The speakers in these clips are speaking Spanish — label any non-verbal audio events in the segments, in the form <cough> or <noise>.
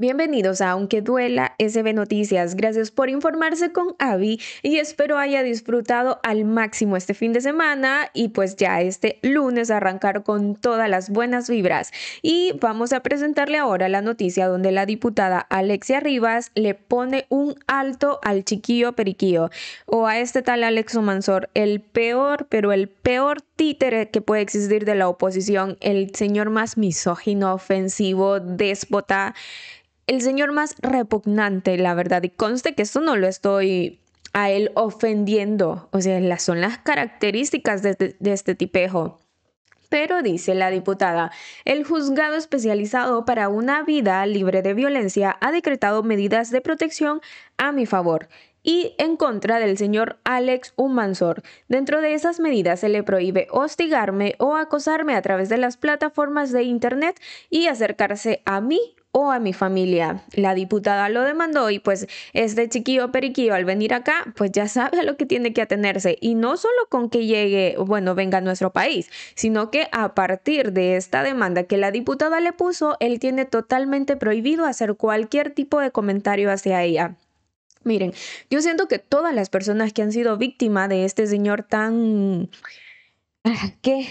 Bienvenidos a Aunque Duela SB Noticias. Gracias por informarse con Avi y espero haya disfrutado al máximo este fin de semana y pues ya este lunes arrancar con todas las buenas vibras. Y vamos a presentarle ahora la noticia donde la diputada Alexia Rivas le pone un alto al chiquillo periquillo o a este tal Alexo Mansor, el peor, pero el peor títere que puede existir de la oposición, el señor más misógino, ofensivo, déspota el señor más repugnante, la verdad. Y conste que esto no lo estoy a él ofendiendo. O sea, las, son las características de, este tipejo. Pero dice la diputada, el juzgado especializado para una vida libre de violencia ha decretado medidas de protección a mi favor y en contra del señor Alex Humansor. Dentro de esas medidas se le prohíbe hostigarme o acosarme a través de las plataformas de Internet y acercarse a mí o a mi familia. La diputada lo demandó y pues este chiquillo periquillo al venir acá, pues ya sabe a lo que tiene que atenerse. Y no solo con que llegue, bueno, venga a nuestro país, sino que a partir de esta demanda que la diputada le puso, él tiene totalmente prohibido hacer cualquier tipo de comentario hacia ella. Miren, yo siento que todas las personas que han sido víctimas de este señor tan... Ah, ¿Qué?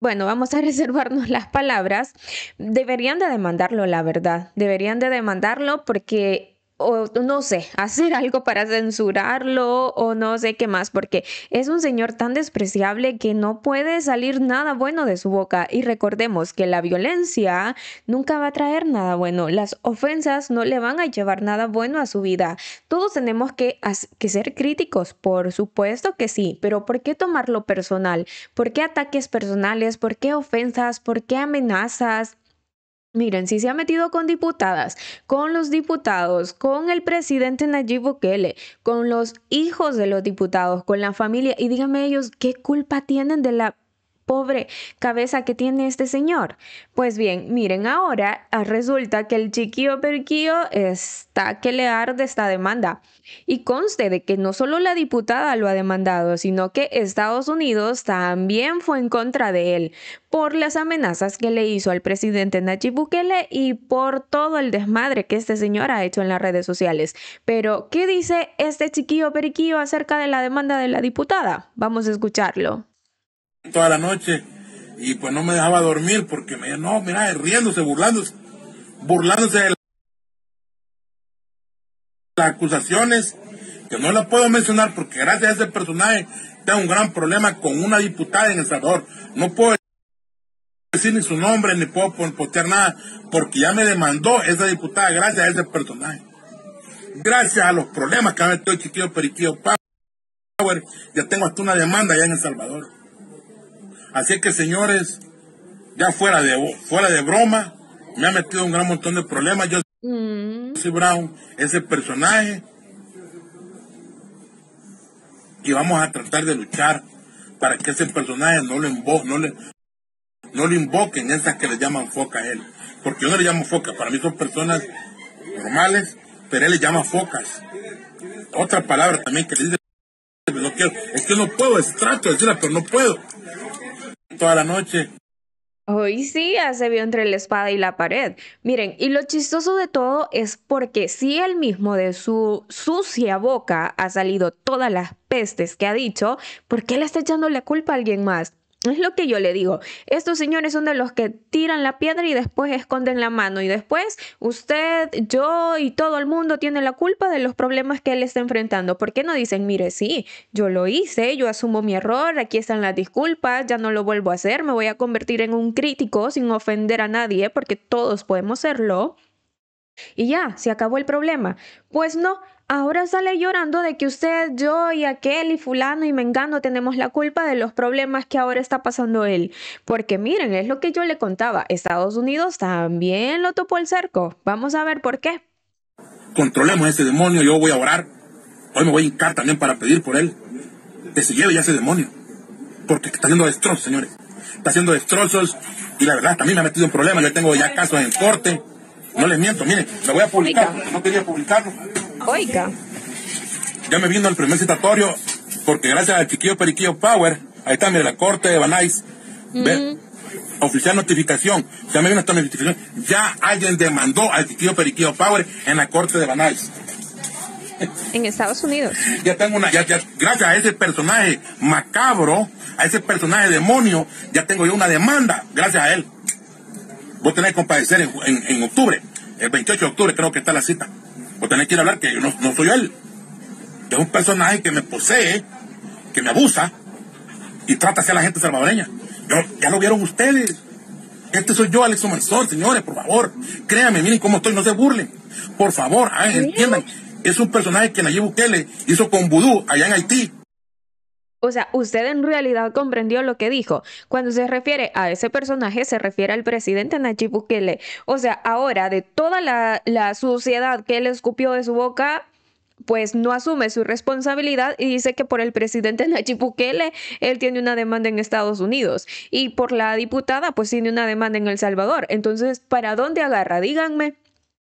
bueno, vamos a <laughs> reservarnos las palabras, deberían de demandarlo, la verdad, deberían de demandarlo porque o no sé, <laughs> hacer algo para censurarlo o no sé qué más, porque es un señor tan despreciable que no puede salir nada bueno de su boca. Y recordemos que la violencia nunca va a traer nada bueno, las ofensas no le van a llevar nada bueno a su vida. Todos tenemos que, que ser críticos, por supuesto que sí, pero ¿por qué tomarlo personal? ¿Por qué ataques personales? ¿Por qué ofensas? ¿Por qué amenazas? Miren, si se ha metido con diputadas, con los diputados, con el presidente Nayib Bukele, con los hijos de los diputados, con la familia, y díganme ellos qué culpa tienen de la pobre cabeza que tiene este señor. Pues bien, miren ahora, ah, resulta que el chiquillo perquillo está que le arde esta demanda. Y conste de que no solo la diputada lo ha demandado, sino que Estados Unidos también fue en contra de él por las amenazas que le hizo al presidente nachi Bukele y por todo el desmadre que este señor ha hecho en las redes sociales. Pero, ¿qué dice este chiquillo periquillo acerca de la demanda de la diputada? Vamos a escucharlo toda la noche y pues no me dejaba dormir porque me no, mira, riéndose, burlándose, burlándose de las acusaciones, que no la puedo mencionar porque gracias a ese personaje tengo un gran problema con una diputada en El Salvador. No puedo decir ni su nombre, ni puedo postear nada, porque ya me demandó esa diputada gracias a ese personaje. Gracias a los problemas que ha metido chiquillo Periquillo Power, ya tengo hasta una demanda allá en El Salvador. Así que señores, ya fuera de, fuera de broma, me ha metido un gran montón de problemas. Yo mm. Brown, ese personaje. Y vamos a tratar de luchar para que ese personaje no lo, no le, no le invoquen esas que le llaman focas a él. Porque yo no le llamo focas para mí son personas normales, pero él le llama focas. Otra palabra también que le dice, es que no puedo, es trato de decirla, pero no puedo toda la noche. Hoy sí ya se vio entre la espada y la pared. Miren, y lo chistoso de todo es porque si él mismo de su sucia boca ha salido todas las pestes que ha dicho, ¿por qué le está echando la culpa a alguien más? Es lo que yo le digo. Estos señores son de los que tiran la piedra y después esconden la mano. Y después usted, yo y todo el mundo tiene la culpa de los problemas que él está enfrentando. ¿Por qué no dicen, mire, sí, yo lo hice, yo asumo mi error, aquí están las disculpas, ya no lo vuelvo a hacer, me voy a convertir en un crítico sin ofender a nadie, porque todos podemos serlo. Y ya, se acabó el problema. Pues no, Ahora sale llorando de que usted, yo y aquel y fulano y mengano tenemos la culpa de los problemas que ahora está pasando él. Porque miren, es lo que yo le contaba, Estados Unidos también lo topó el cerco. Vamos a ver por qué. Controlemos a ese demonio, yo voy a orar. Hoy me voy a hincar también para pedir por él. Que se lleve ya ese demonio. Porque está haciendo destrozos, señores. Está haciendo destrozos y la verdad también me ha metido un problema. Yo tengo ya casos en corte. No les miento, miren, lo voy a publicar. No quería publicarlo. Oiga. Ya me vino el primer citatorio, porque gracias al Chiquillo Periquillo Power, ahí está, mira, la corte de Banais. Oficial notificación, ya me vino esta notificación. Ya alguien demandó al Chiquillo Periquillo Power en la corte de Banais. En Estados Unidos. Ya tengo una, gracias a ese personaje macabro, a ese personaje demonio, ya tengo yo una demanda, gracias a él. voy a tener que comparecer en octubre, el 28 de octubre creo que está la cita que hablar, que yo no, soy él. Es un personaje que me posee, que me abusa y trata hacia la gente salvadoreña. ya lo vieron ustedes. Este soy yo, Alex Mansón, señores, por favor. Créanme, miren cómo estoy, no se burlen. Por favor, entiendan. Es un personaje que Nayib Bukele hizo con vudú allá en Haití o sea, usted en realidad comprendió lo que dijo. Cuando se refiere a ese personaje, se refiere al presidente Nayib Bukele. O sea, ahora de toda la, suciedad que él escupió de su boca, pues no asume su responsabilidad y dice que por el presidente <laughs> Nayib Bukele él tiene una demanda en Estados Unidos y por la diputada pues tiene una demanda en El Salvador. Entonces, ¿para dónde agarra? Díganme.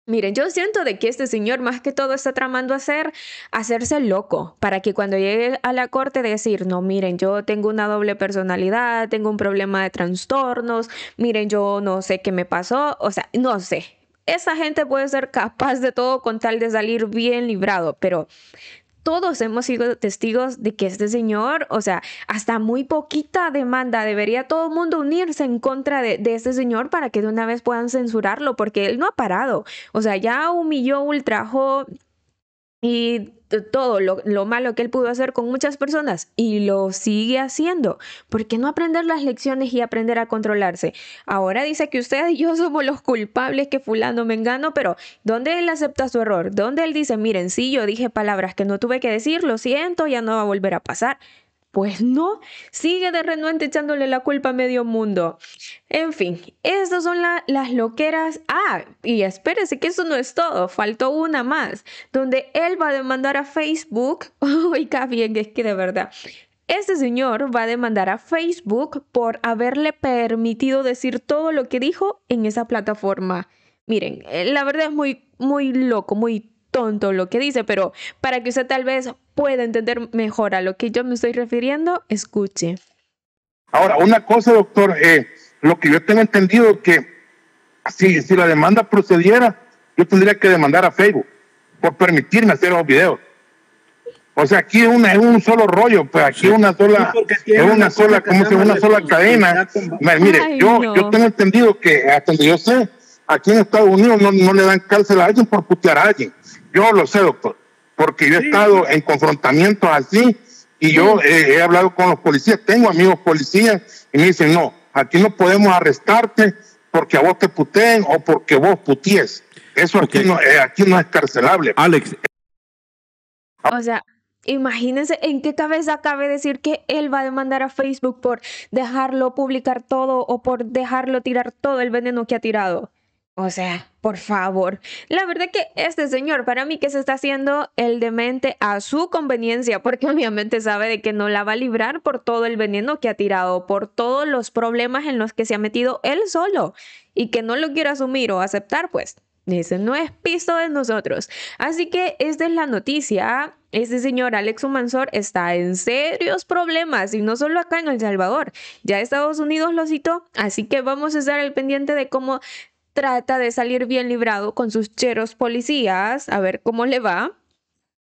Miren, yo siento de que este señor más que todo está tramando hacer, hacerse loco, para que cuando llegue a la corte decir, no, miren, yo tengo una doble personalidad, tengo un problema de trastornos, miren, yo no sé qué me pasó, o sea, no sé. Esa gente puede ser capaz de todo con tal de salir bien librado, pero todos hemos sido testigos de que este señor, o sea, hasta muy poquita demanda, debería todo el mundo unirse en contra de, de, este señor para que de una vez puedan censurarlo, porque él no ha parado. O sea, ya humilló, ultrajó y todo lo, malo que él pudo hacer con muchas personas y lo sigue haciendo. ¿Por qué no aprender las lecciones y aprender a controlarse? Ahora dice que usted y yo somos los culpables que fulano me engano, pero ¿dónde él acepta su error? ¿Dónde él dice, miren, sí, yo dije palabras que no tuve que decir, lo siento, ya no va a volver a pasar? Pues no, sigue de renuente echándole la culpa a medio mundo. En fin, estas son las loqueras. Ah, y espérese que eso no es todo, faltó una más, donde él va a demandar a Facebook. <laughs> Uy, bien, es que de verdad. Este señor va a demandar a Facebook por haberle permitido decir todo lo que dijo en esa plataforma. Miren, eh, la verdad es muy, muy loco, muy tonto lo que dice, pero para que usted tal vez pueda entender mejor a lo que yo me estoy refiriendo, escuche. Ahora, una cosa, doctor, eh, lo que yo tengo entendido es que si, si la demanda procediera, yo tendría que demandar a Facebook por permitirme hacer los videos. O sea, aquí una, es un solo rollo, pero pues, aquí una sola, es una, sola, como si una sola cadena. mire, yo, yo tengo entendido que hasta donde yo sé, aquí en Estados Unidos no, no le dan cárcel a alguien por putear a alguien. Yo lo sé, doctor porque yo he estado en confrontamientos así y yo he hablado con los policías, tengo amigos policías y me dicen, no, aquí no podemos arrestarte porque a vos te puteen o porque vos puties. Eso aquí, no, eh, aquí no es carcelable. Alex. O sea, imagínense en qué cabeza cabe decir que él va a demandar a Facebook por dejarlo publicar todo o por dejarlo tirar todo el veneno que ha tirado. O sea, por favor. La verdad que este señor, para mí que se está haciendo el demente a su conveniencia, porque <laughs> obviamente sabe de que no la va a librar por todo el veneno que ha tirado, por todos los problemas en los que se ha metido él solo y que no lo quiere asumir o aceptar, pues ese no es piso de nosotros. Así que esta es la noticia. Este señor Alex Mansor está en serios problemas y no solo acá en El Salvador. Ya Estados Unidos lo citó, así que vamos a estar al pendiente de cómo trata de salir bien librado con sus cheros policías, a ver cómo le va.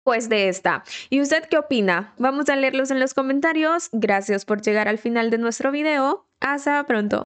Pues de esta. ¿Y usted qué opina? Vamos a leerlos en los comentarios. Gracias por llegar al final de nuestro video. Hasta pronto.